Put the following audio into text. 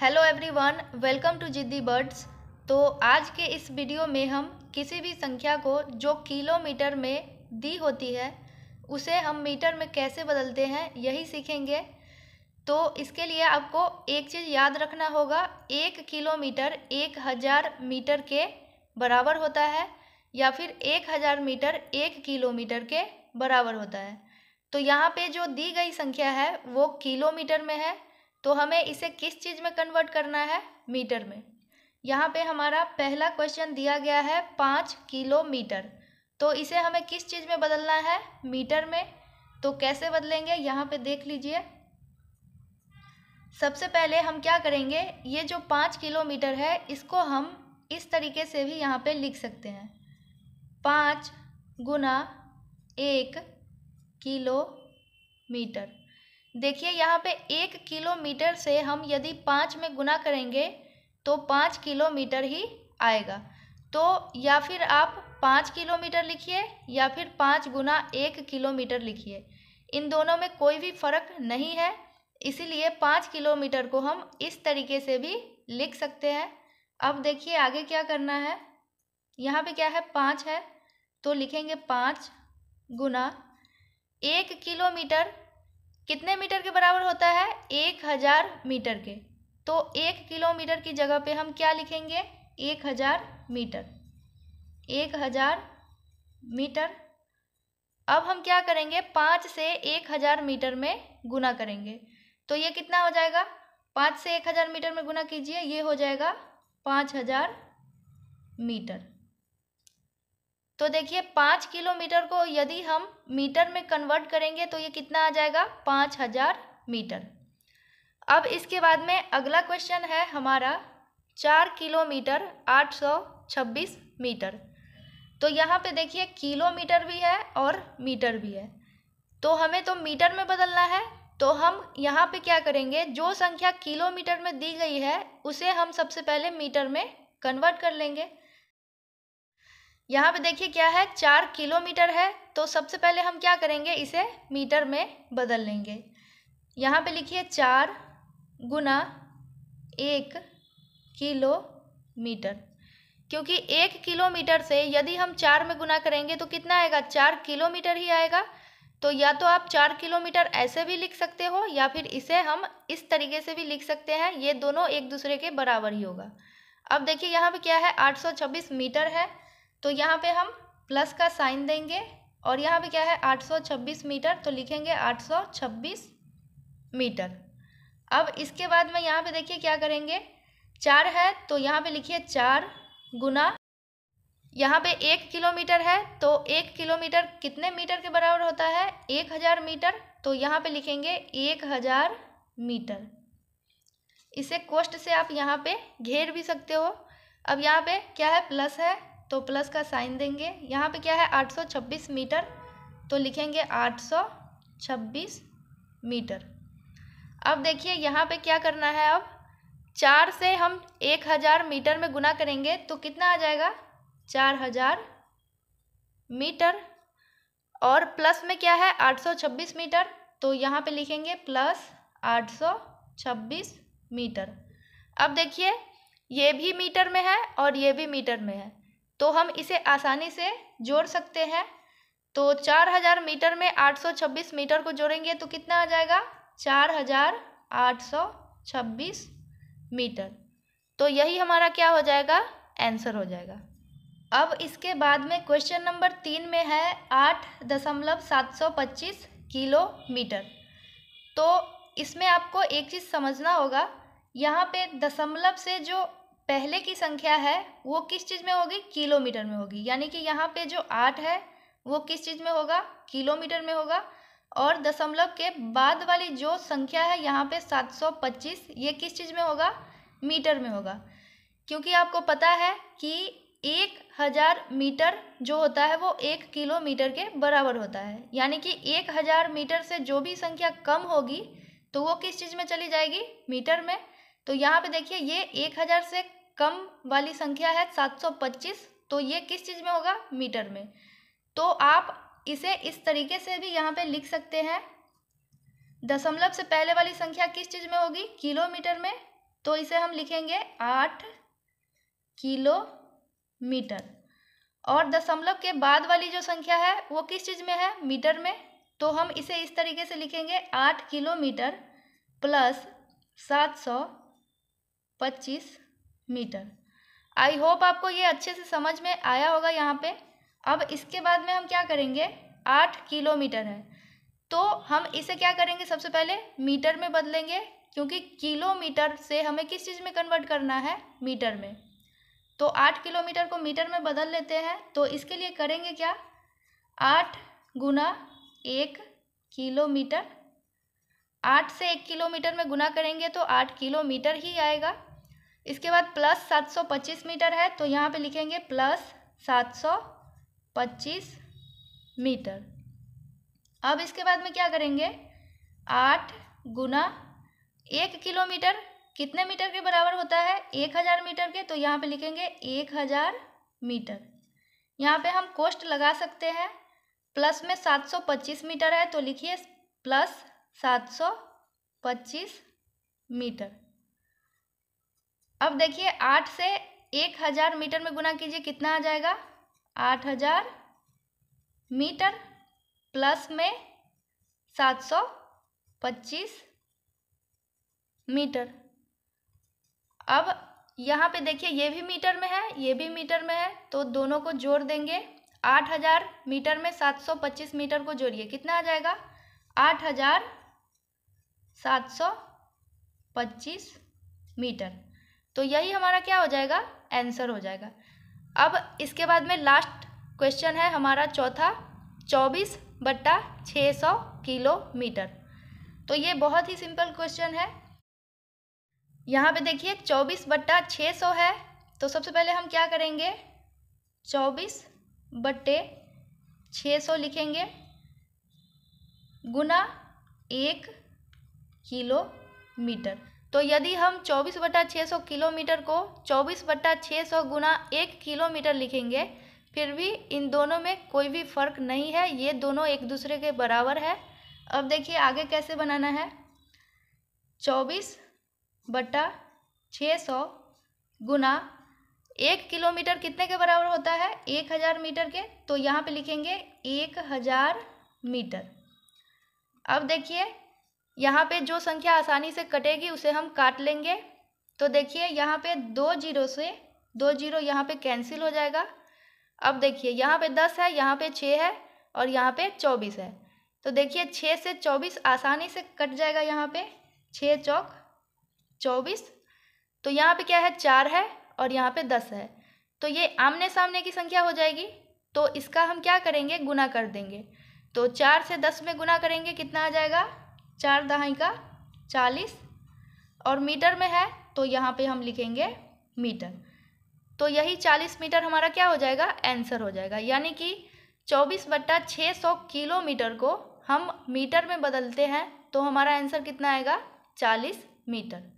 hello everyone welcome to Jiddi birds तो आज के इस वीडियो में हम किसी भी संख्या को जो किलोमीटर में दी होती है उसे हम मीटर में कैसे बदलते हैं यही सीखेंगे तो इसके लिए आपको एक चीज़ याद रखना होगा एक किलोमीटर एक हज़ार मीटर के बराबर होता है या फिर एक हज़ार मीटर एक किलोमीटर के बराबर होता है तो यहाँ पे जो दी गई संख्या है वो किलोमीटर में है तो हमें इसे किस चीज़ में कन्वर्ट करना है मीटर में यहाँ पे हमारा पहला क्वेश्चन दिया गया है पाँच किलोमीटर तो इसे हमें किस चीज़ में बदलना है मीटर में तो कैसे बदलेंगे यहाँ पे देख लीजिए सबसे पहले हम क्या करेंगे ये जो पाँच किलोमीटर है इसको हम इस तरीके से भी यहाँ पे लिख सकते हैं पाँच गुना एक किलोमीटर देखिए यहाँ पे एक किलोमीटर से हम यदि पाँच में गुना करेंगे तो पाँच किलोमीटर ही आएगा तो या फिर आप पाँच किलोमीटर लिखिए या फिर पाँच गुना एक किलोमीटर लिखिए इन दोनों में कोई भी फ़र्क नहीं है इसीलिए पाँच किलोमीटर को हम इस तरीके से भी लिख सकते हैं अब देखिए आगे क्या करना है यहाँ पे क्या है पाँच है तो लिखेंगे पाँच गुना एक किलोमीटर कितने मीटर के बराबर होता है एक हज़ार मीटर के तो एक किलोमीटर की जगह पे हम क्या लिखेंगे एक हज़ार मीटर एक हज़ार मीटर अब हम क्या करेंगे पाँच से एक हज़ार मीटर में गुना करेंगे तो ये कितना हो जाएगा पाँच से एक हज़ार मीटर में गुना कीजिए ये हो जाएगा पाँच हज़ार मीटर तो देखिए पाँच किलोमीटर को यदि हम मीटर में कन्वर्ट करेंगे तो ये कितना आ जाएगा पाँच हज़ार मीटर अब इसके बाद में अगला क्वेश्चन है हमारा चार किलोमीटर आठ सौ छब्बीस मीटर तो यहाँ पे देखिए किलोमीटर भी है और मीटर भी है तो हमें तो मीटर में बदलना है तो हम यहाँ पे क्या करेंगे जो संख्या किलोमीटर में दी गई है उसे हम सबसे पहले मीटर में कन्वर्ट कर लेंगे यहाँ पे देखिए क्या है चार किलोमीटर है तो सबसे पहले हम क्या करेंगे इसे मीटर में बदल लेंगे यहाँ पे लिखिए चार गुना एक किलोमीटर क्योंकि एक किलोमीटर से यदि हम चार में गुना करेंगे तो कितना आएगा चार किलोमीटर ही आएगा तो या तो आप चार किलोमीटर ऐसे भी लिख सकते हो या फिर इसे हम इस तरीके से भी लिख सकते हैं ये दोनों एक दूसरे के बराबर ही होगा अब देखिए यहाँ पे क्या है छब्बीस मीटर है तो यहाँ पे हम प्लस का साइन देंगे और यहाँ पे क्या है 826 मीटर तो लिखेंगे 826 मीटर अब इसके बाद में यहाँ पे देखिए क्या करेंगे चार है तो यहाँ पे लिखिए चार गुना यहाँ पे एक किलोमीटर है तो एक किलोमीटर कितने मीटर के बराबर होता है एक हज़ार मीटर तो यहाँ पे लिखेंगे एक हज़ार मीटर इसे कोष्ट से आप यहाँ पे घेर भी सकते हो अब यहाँ पे क्या है प्लस है तो प्लस का साइन देंगे यहाँ पे क्या है 826 मीटर तो लिखेंगे 826 मीटर अब देखिए यहाँ पे क्या करना है अब चार से हम एक हज़ार मीटर में गुना करेंगे तो कितना आ जाएगा चार हज़ार मीटर और प्लस में क्या है 826 मीटर तो यहाँ पे लिखेंगे प्लस 826 मीटर अब देखिए ये भी मीटर में है और ये भी मीटर में है तो हम इसे आसानी से जोड़ सकते हैं तो चार हजार मीटर में आठ सौ छब्बीस मीटर को जोड़ेंगे तो कितना आ जाएगा चार हजार आठ सौ छब्बीस मीटर तो यही हमारा क्या हो जाएगा आंसर हो जाएगा अब इसके बाद में क्वेश्चन नंबर तीन में है आठ दशमलव सात सौ पच्चीस किलोमीटर तो इसमें आपको एक चीज़ समझना होगा यहाँ पे दशमलव से जो पहले की संख्या है वो किस चीज़ में होगी किलोमीटर में होगी यानी कि यहाँ पे जो आठ है वो किस चीज़ में होगा किलोमीटर में होगा और दशमलव के बाद वाली जो संख्या है यहाँ पे पच्चीस ये किस चीज़ में होगा मीटर में होगा क्योंकि आपको पता है कि एक हज़ार मीटर जो होता है वो एक किलोमीटर के बराबर होता है यानी कि एक हज़ार मीटर से जो भी संख्या कम होगी तो वो किस चीज़ में चली जाएगी मीटर में तो यहाँ पे देखिए ये एक हज़ार से कम वाली संख्या है सात सौ पच्चीस तो ये किस चीज़ में होगा मीटर में तो आप इसे इस तरीके से भी यहाँ पे लिख सकते हैं दशमलव से पहले वाली संख्या किस चीज़ में होगी किलोमीटर में तो इसे हम लिखेंगे आठ किलोमीटर और दशमलव के बाद वाली जो संख्या है वो किस चीज़ में है मीटर में तो हम इसे इस तरीके से लिखेंगे आठ किलोमीटर प्लस सात सौ पच्चीस मीटर आई होप आपको ये अच्छे से समझ में आया होगा यहाँ पे अब इसके बाद में हम क्या करेंगे आठ किलोमीटर है तो हम इसे क्या करेंगे सबसे पहले मीटर में बदलेंगे क्योंकि किलोमीटर से हमें किस चीज़ में कन्वर्ट करना है मीटर में तो आठ किलोमीटर को मीटर में बदल लेते हैं तो इसके लिए करेंगे क्या आठ गुना एक किलोमीटर आठ से एक किलोमीटर में गुना करेंगे तो आठ किलोमीटर ही आएगा इसके बाद प्लस सात सौ पच्चीस मीटर है तो यहाँ पे लिखेंगे प्लस सात सौ पच्चीस मीटर अब इसके बाद में क्या करेंगे आठ गुना एक किलोमीटर कितने मीटर के बराबर होता है एक हज़ार मीटर के तो यहाँ पे लिखेंगे एक हज़ार मीटर यहाँ पे हम कोस्ट लगा सकते हैं प्लस में सात सौ पच्चीस मीटर है तो लिखिए प्लस सात सौ पच्चीस मीटर अब देखिए आठ से एक हज़ार मीटर में गुना कीजिए कितना आ जाएगा आठ हज़ार मीटर प्लस में सात सौ पच्चीस मीटर अब यहाँ पे देखिए ये भी मीटर में है ये भी मीटर में है तो दोनों को जोड़ देंगे आठ हज़ार मीटर में सात सौ पच्चीस मीटर को जोड़िए कितना आ जाएगा आठ हज़ार सात सौ पच्चीस मीटर तो यही हमारा क्या हो जाएगा आंसर हो जाएगा अब इसके बाद में लास्ट क्वेश्चन है हमारा चौथा चौबीस बट्टा छः सौ किलोमीटर तो ये बहुत ही सिंपल क्वेश्चन है यहाँ पे देखिए चौबीस बट्टा छः सौ है तो सबसे पहले हम क्या करेंगे चौबीस बट्टे छः सौ लिखेंगे गुना एक किलोमीटर तो यदि हम चौबीस बटा छः सौ किलोमीटर को चौबीस बटा छः सौ गुना एक किलोमीटर लिखेंगे फिर भी इन दोनों में कोई भी फ़र्क नहीं है ये दोनों एक दूसरे के बराबर है अब देखिए आगे कैसे बनाना है चौबीस बटा छः सौ गुना एक किलोमीटर कितने के बराबर होता है एक हज़ार मीटर के तो यहाँ पे लिखेंगे एक हज़ार मीटर अब देखिए यहाँ पे जो संख्या आसानी से कटेगी उसे हम काट लेंगे तो देखिए यहाँ पे दो जीरो से दो जीरो यहाँ पे कैंसिल हो जाएगा अब देखिए यहाँ पे दस है यहाँ पे छः है और यहाँ पे चौबीस है तो देखिए छः से चौबीस आसानी से कट जाएगा यहाँ पे छः चौक चौबीस तो यहाँ पे क्या है चार है और यहाँ पे दस है तो ये आमने सामने की संख्या हो जाएगी तो इसका हम क्या करेंगे गुना कर देंगे तो चार से दस में गुना करेंगे कितना आ जाएगा चार दहाई का चालीस और मीटर में है तो यहाँ पे हम लिखेंगे मीटर तो यही चालीस मीटर हमारा क्या हो जाएगा आंसर हो जाएगा यानी कि चौबीस बट्टा छः सौ किलोमीटर को हम मीटर में बदलते हैं तो हमारा आंसर कितना आएगा चालीस मीटर